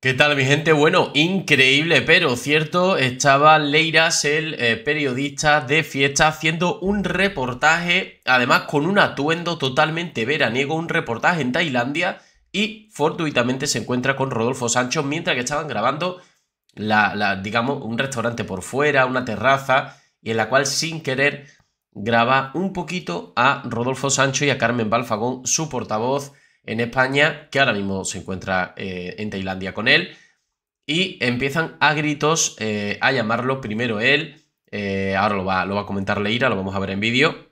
¿Qué tal, mi gente? Bueno, increíble, pero cierto, estaba Leiras, el eh, periodista de fiesta, haciendo un reportaje, además con un atuendo totalmente veraniego, un reportaje en Tailandia, y fortuitamente se encuentra con Rodolfo Sancho mientras que estaban grabando, la, digamos, un restaurante por fuera, una terraza, y en la cual sin querer graba un poquito a Rodolfo Sancho y a Carmen Balfagón, su portavoz en España, que ahora mismo se encuentra eh, en Tailandia con él, y empiezan a gritos eh, a llamarlo primero él, eh, ahora lo va, a comentar Leira, lo vamos a ver en vídeo,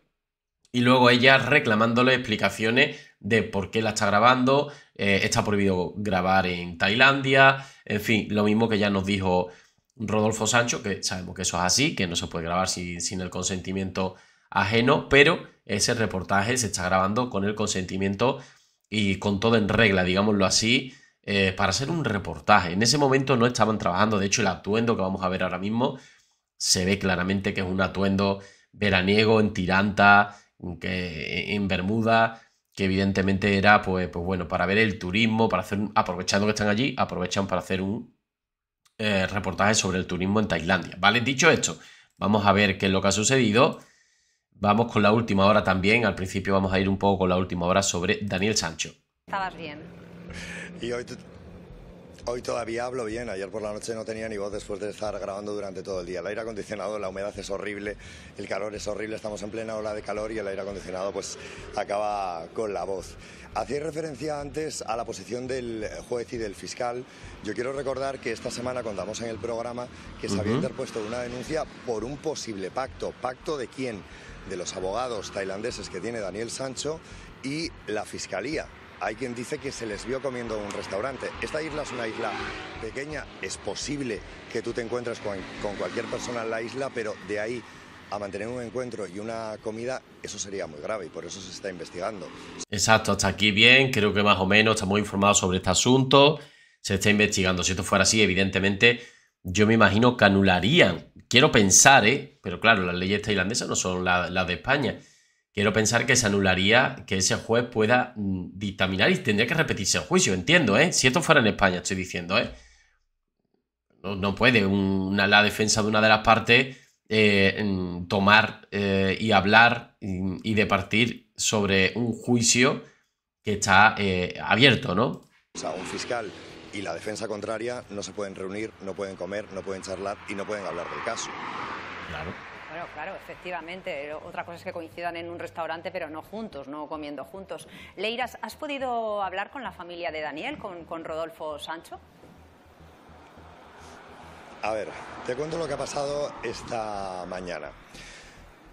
y luego ella reclamándole explicaciones de por qué la está grabando, está prohibido grabar en Tailandia, en fin, lo mismo que ya nos dijo Rodolfo Sancho, que sabemos que eso es así, que no se puede grabar sin, sin el consentimiento ajeno, pero ese reportaje se está grabando con el consentimiento y con todo en regla, digámoslo así, eh, para hacer un reportaje. En ese momento no estaban trabajando, de hecho el atuendo que vamos a ver ahora mismo se ve claramente que es un atuendo veraniego en tiranta, en Bermuda, que evidentemente era, pues, pues bueno, para ver el turismo, para hacer, un, aprovechando que están allí, aprovechan para hacer un eh, reportaje sobre el turismo en Tailandia. Vale, dicho esto, vamos a ver qué es lo que ha sucedido Vamos con la última hora también. Al principio vamos a ir un poco con la última hora sobre Daniel Sancho. Estabas bien. Y hoy, hoy todavía hablo bien. Ayer por la noche no tenía ni voz después de estar grabando durante todo el día. El aire acondicionado, la humedad es horrible, el calor es horrible. Estamos en plena ola de calor y el aire acondicionado pues acaba con la voz. Hacía referencia antes a la posición del juez y del fiscal. Yo quiero recordar que esta semana contamos en el programa que se había interpuesto una denuncia por un posible pacto. ¿Pacto de quién? de los abogados tailandeses que tiene Daniel Sancho y la Fiscalía. Hay quien dice que se les vio comiendo en un restaurante. Esta isla es una isla pequeña, es posible que tú te encuentres con, cualquier persona en la isla, pero de ahí a mantener un encuentro y una comida, eso sería muy grave y por eso se está investigando. Exacto, hasta aquí bien, creo que más o menos estamos informados sobre este asunto, se está investigando. Si esto fuera así, evidentemente yo me imagino que anularían. Quiero pensar, ¿eh? pero claro, las leyes tailandesas no son las de España. Quiero pensar que se anularía que ese juez pueda mm, dictaminar y tendría que repetirse el juicio, entiendo, ¿eh? Si esto fuera en España, estoy diciendo, ¿eh? No, puede una, la defensa de una de las partes eh, tomar eh, y hablar y, departir sobre un juicio que está eh, abierto, ¿no? O sea, un fiscal y la defensa contraria no se pueden reunir, no pueden comer, no pueden charlar y no pueden hablar del caso. Claro. Bueno, claro, efectivamente. Eh, otra cosa es que coincidan en un restaurante, pero no juntos, no comiendo juntos. Leiras, ¿has podido hablar con la familia de Daniel, con, con Rodolfo Sancho? A ver, te cuento lo que ha pasado esta mañana.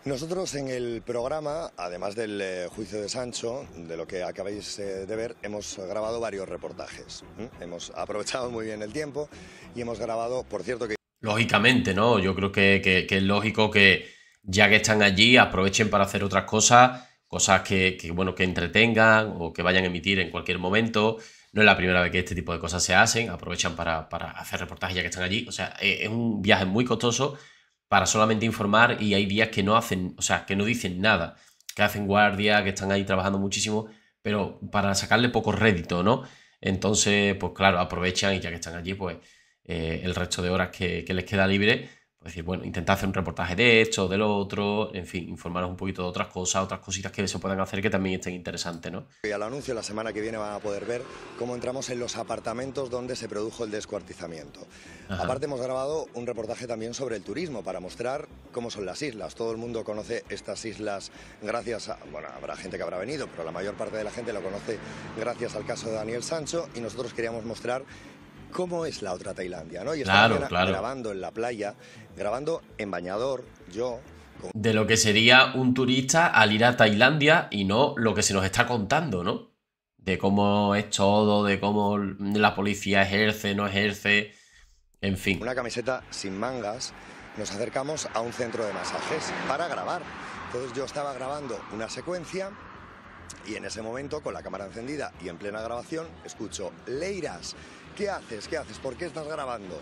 Nosotros en el programa, además del eh, juicio de Sancho, de lo que acabáis eh, de ver, hemos grabado varios reportajes. Hemos aprovechado muy bien el tiempo y hemos grabado, por cierto que... Lógicamente, ¿no? Yo creo que, es lógico que ya que están allí aprovechen para hacer otras cosas, cosas que, bueno, que entretengan o que vayan a emitir en cualquier momento. No es la primera vez que este tipo de cosas se hacen, aprovechan para, para hacer reportajes ya que están allí. O sea, eh, es un viaje muy costoso, para solamente informar y hay días que no hacen, o sea, que no dicen nada, que hacen guardia, que están ahí trabajando muchísimo, pero para sacarle poco rédito, ¿no? Entonces, pues claro, aprovechan y ya que están allí, pues eh, el resto de horas que, que les queda libre, es decir, bueno, intentar hacer un reportaje de esto, del otro, en fin, informaros un poquito de otras cosas, otras cositas que se puedan hacer que también estén interesantes, ¿no? Y al anuncio, la semana que viene van a poder ver cómo entramos en los apartamentos donde se produjo el descuartizamiento. Aparte hemos grabado un reportaje también sobre el turismo para mostrar cómo son las islas. Todo el mundo conoce estas islas gracias a, bueno, habrá gente que habrá venido, pero la mayor parte de la gente lo conoce gracias al caso de Daniel Sancho y nosotros queríamos mostrar cómo es la otra Tailandia, ¿no? Y estaba grabando en la playa, grabando en bañador, yo. De lo que sería un turista al ir a Tailandia y no lo que se nos está contando, ¿no? De cómo es todo, de cómo la policía ejerce, no ejerce, en fin. Una camiseta sin mangas, nos acercamos a un centro de masajes para grabar. Entonces yo estaba grabando una secuencia y en ese momento, con la cámara encendida y en plena grabación, escucho Leiras ¿Qué haces? ¿Qué haces? ¿Por qué estás grabando?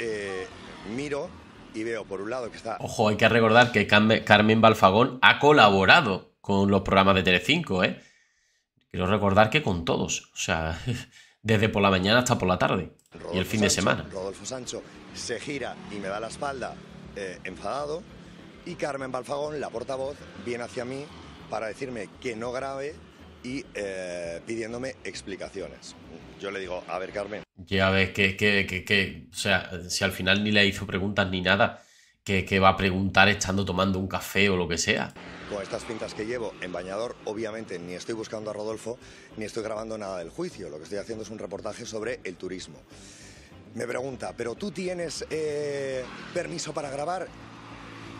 Eh, miro y veo por un lado que está... Ojo, hay que recordar que Carmen Balfagón ha colaborado con los programas de Telecinco, ¿eh? Quiero recordar que con todos, o sea, desde por la mañana hasta por la tarde y el fin de semana. Rodolfo Sancho se gira y me da la espalda eh, enfadado y Carmen Balfagón, la portavoz, viene hacia mí para decirme que no grabe y eh, pidiéndome explicaciones yo le digo, a ver, Carmen. Ya ves que, que, que, que o sea, si al final ni le hizo preguntas ni nada, que, va a preguntar estando tomando un café o lo que sea. Con estas pintas que llevo en bañador, obviamente ni estoy buscando a Rodolfo, ni estoy grabando nada del juicio. Lo que estoy haciendo es un reportaje sobre el turismo. Me pregunta, ¿pero tú tienes eh, permiso para grabar?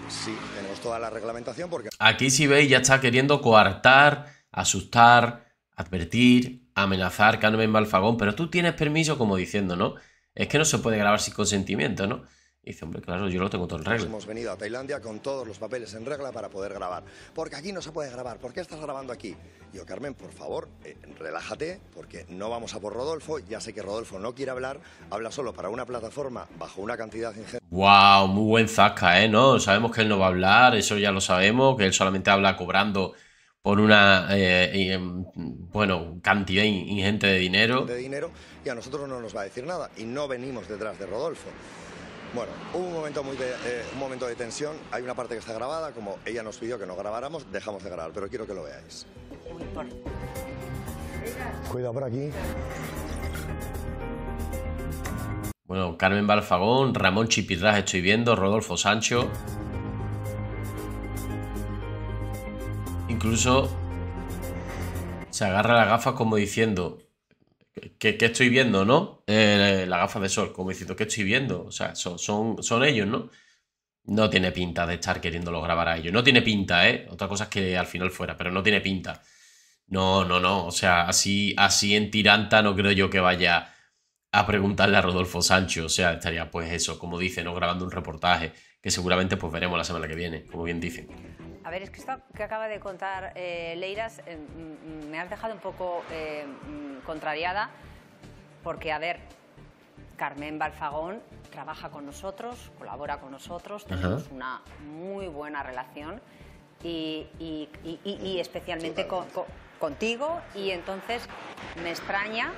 Sí, tenemos toda la reglamentación porque... Aquí si veis ya está queriendo coartar, asustar, advertir, amenazar Carmen Balfagón, pero tú tienes permiso como diciendo, ¿no? Es que no se puede grabar sin consentimiento, ¿no? dice, hombre, claro, yo lo tengo todo en regla. Hemos venido a Tailandia con todos los papeles en regla para poder grabar. Porque aquí no se puede grabar. ¿Por qué estás grabando aquí? Yo, Carmen, por favor, eh, relájate, porque no vamos a por Rodolfo. Ya sé que Rodolfo no quiere hablar. Habla solo para una plataforma bajo una cantidad ingente. ¡Wow! Muy buen Zasca, ¿eh? No, sabemos que él no va a hablar. Eso ya lo sabemos. Que él solamente habla cobrando por una eh, em, bueno cantidad ingente de dinero. De dinero y a nosotros no nos va a decir nada y no venimos detrás de Rodolfo. Bueno, hubo un momento, muy de, eh, un momento de tensión. Hay una parte que está grabada, como ella nos pidió que no grabáramos, dejamos de grabar, pero quiero que lo veáis. Cuidado por aquí. Bueno, Carmen Balfagón, Ramón Chipirras estoy viendo, Rodolfo Sancho. incluso se agarra la gafa como diciendo, ¿qué, estoy viendo, no? Eh, la gafa de sol, como diciendo, ¿qué estoy viendo? O sea, son, son, ellos, ¿no? No tiene pinta de estar queriéndolo grabar a ellos. No tiene pinta, ¿eh? Otra cosa es que al final fuera, pero no tiene pinta. No, no, no. O sea, así, así en tiranta no creo yo que vaya a preguntarle a Rodolfo Sancho. O sea, estaría pues eso, como dice, ¿no? Grabando un reportaje que seguramente pues veremos la semana que viene, como bien dicen. A ver, es que esto que acaba de contar eh, Leiras em, mm, me has dejado un poco em, contrariada, porque, a ver, Carmen Balfagón trabaja con nosotros, colabora con nosotros, tenemos una muy buena relación y, especialmente contigo y entonces me extraña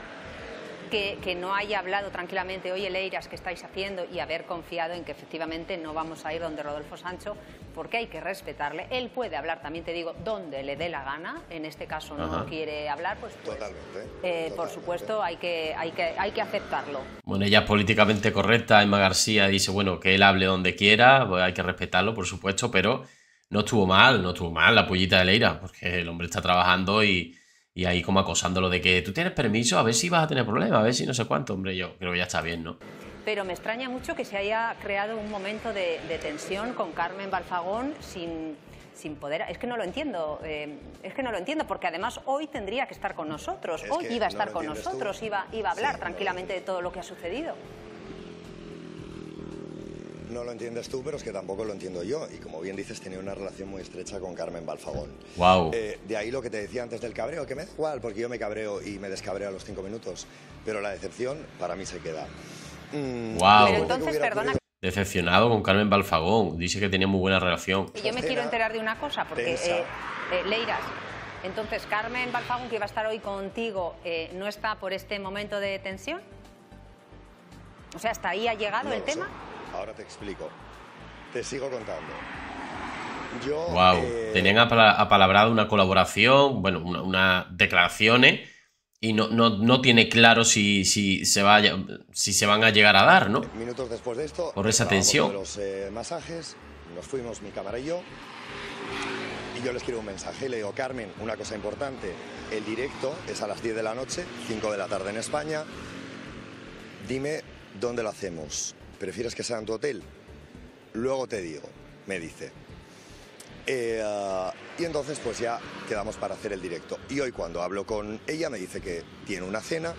que, no haya hablado tranquilamente, oye Leiras, que estáis haciendo? Y haber confiado en que efectivamente no vamos a ir donde Rodolfo Sancho, porque hay que respetarle. Él puede hablar, también te digo, donde le dé la gana, en este caso no quiere hablar, pues, pues eh, Totalmente. por supuesto hay que, hay, que, hay que aceptarlo. Bueno, ella es políticamente correcta, Emma García dice, bueno, que él hable donde quiera, pues hay que respetarlo, por supuesto, pero no estuvo mal, no estuvo mal la pollita de Leira, porque el hombre está trabajando y y ahí como acosándolo de que tú tienes permiso, a ver si vas a tener problemas, a ver si no sé cuánto, hombre, yo creo que ya está bien, ¿no? Pero me extraña mucho que se haya creado un momento de, tensión con Carmen Balfagón sin, sin poder... Es que no lo entiendo, eh, es que no lo entiendo, porque además hoy tendría que estar con nosotros, hoy iba a estar con nosotros, iba, iba a hablar tranquilamente de todo lo que ha sucedido no lo entiendes tú, pero es que tampoco lo entiendo yo. Y como bien dices, tenía una relación muy estrecha con Carmen Balfagón. Wow. Eh, de ahí lo que te decía antes del cabreo, que me da porque yo me cabreo y me descabreo a los cinco minutos. Pero la decepción para mí se queda. wow. Mm, pero entonces, perdona. Decepcionado con Carmen Balfagón. Dice que tenía muy buena relación. yo me quiero enterar de una cosa, porque eh, eh, Leiras, entonces Carmen Balfagón, que iba a estar hoy contigo, ¿no está por este momento de tensión? O sea, ¿hasta ahí ha llegado el tema? Ahora te explico. Te sigo contando. wow. Eh, tenían apalabrado una colaboración, bueno, una declaraciones y no, no, tiene claro si, si, se si se van a llegar a dar, ¿no? Minutos después por esa tensión. Eh, masajes, nos fuimos mi cámara y yo. Y yo les quiero un mensaje. Leo Carmen, una cosa importante. El directo es a las 10 de la noche, 5 de la tarde en España. Dime dónde lo hacemos. ¿prefieres que sea en tu hotel? Luego te digo, me dice. Eh, ah, y entonces pues ya quedamos para hacer el directo. Y hoy cuando hablo con ella me dice que tiene una cena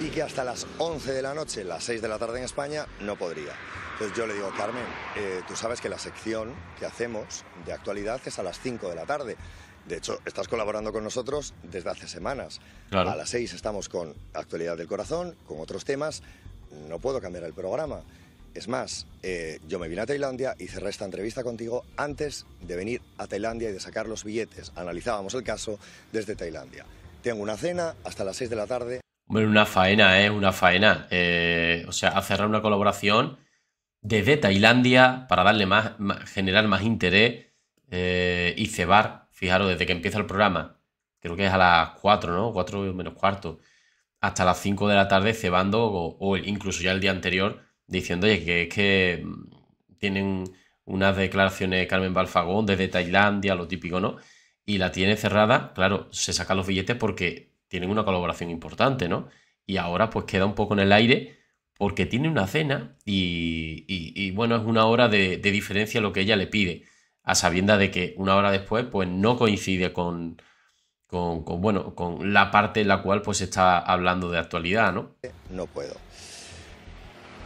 y que hasta las 11 de la noche, las 6 de la tarde en España, no podría. Entonces yo le digo, Carmen, eh, tú sabes que la sección que hacemos de actualidad es a las 5 de la tarde. De hecho, estás colaborando con nosotros desde hace semanas. A las 6 estamos con Actualidad del Corazón, con otros temas no puedo cambiar el programa. Es más, eh, yo me vine a Tailandia y cerré esta entrevista contigo antes de venir a Tailandia y de sacar los billetes. Analizábamos el caso desde Tailandia. Tengo una cena hasta las 6 de la tarde. Hombre, una faena, ¿eh? Una faena. Eh, o sea, a cerrar una colaboración desde Tailandia para darle más, generar más interés eh, y cebar. Fijaros, desde que empieza el programa, creo que es a las 4, ¿no? 4 menos cuarto hasta las 5 de la tarde cebando o, incluso ya el día anterior diciendo, oye, que es que mm, tienen unas declaraciones de Carmen Balfagón desde Tailandia, lo típico, ¿no? Y la tiene cerrada, claro, se saca los billetes porque tienen una colaboración importante, ¿no? Y ahora pues queda un poco en el aire porque tiene una cena y, bueno, es una hora de, de diferencia lo que ella le pide, a sabienda de que una hora después pues no coincide con, con, bueno, con la parte en la cual pues está hablando de actualidad, ¿no? No puedo.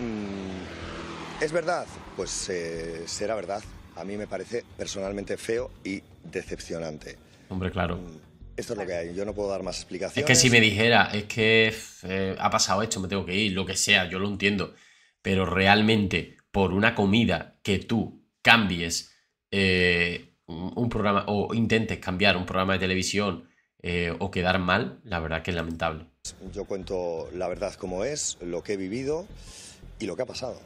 Mm, ¿Es verdad? Pues eh, será verdad. A mí me parece personalmente feo y decepcionante. Hombre, claro. Mm, esto es lo que hay, yo no puedo dar más explicaciones. Es que si me dijera, es que eh, ha pasado esto, me tengo que ir, lo que sea, yo lo entiendo. Pero realmente, por una comida que tú cambies eh, un programa o intentes cambiar un programa de televisión eh, o quedar mal, la verdad que es lamentable. Yo cuento la verdad como es, lo que he vivido y lo que ha pasado.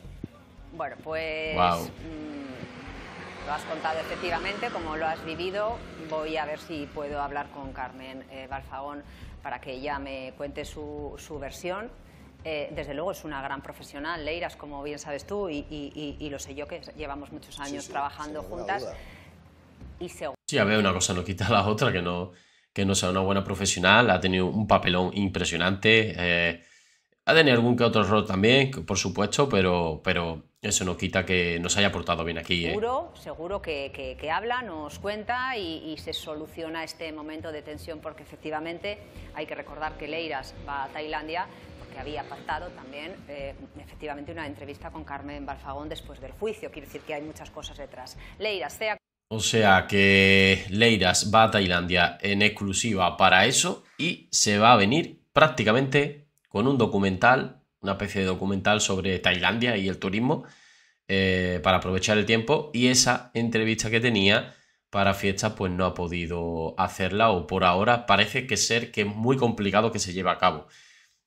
Bueno, pues mm, lo has contado efectivamente, como lo has vivido. Voy a ver si puedo hablar con Carmen eh, Balfagón para que ella me cuente su, su versión. Eh, desde luego es una gran profesional, Leiras, como bien sabes tú, y, y, lo sé yo que llevamos muchos años trabajando juntas. y Y Sí, a ver, una cosa no quita la otra, que no, que no sea una buena profesional, ha tenido un papelón impresionante, eh, ha tenido algún que otro rol también, por supuesto, pero, pero eso no quita que nos haya portado bien aquí. ¿eh? Seguro, seguro que, habla, nos cuenta y, se soluciona este momento de tensión, porque efectivamente hay que recordar que Leiras va a Tailandia, porque había pactado también eh, efectivamente una entrevista con Carmen Balfagón después del juicio, quiere decir que hay muchas cosas detrás. Leiras, sea o sea que Leiras va a Tailandia en exclusiva para eso y se va a venir prácticamente con un documental, una especie de documental sobre Tailandia y el turismo eh, para aprovechar el tiempo y esa entrevista que tenía para fiesta pues no ha podido hacerla o por ahora parece que ser que es muy complicado que se lleve a cabo.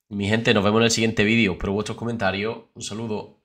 Mi gente, nos vemos en el siguiente vídeo. pero vuestros comentarios, un saludo.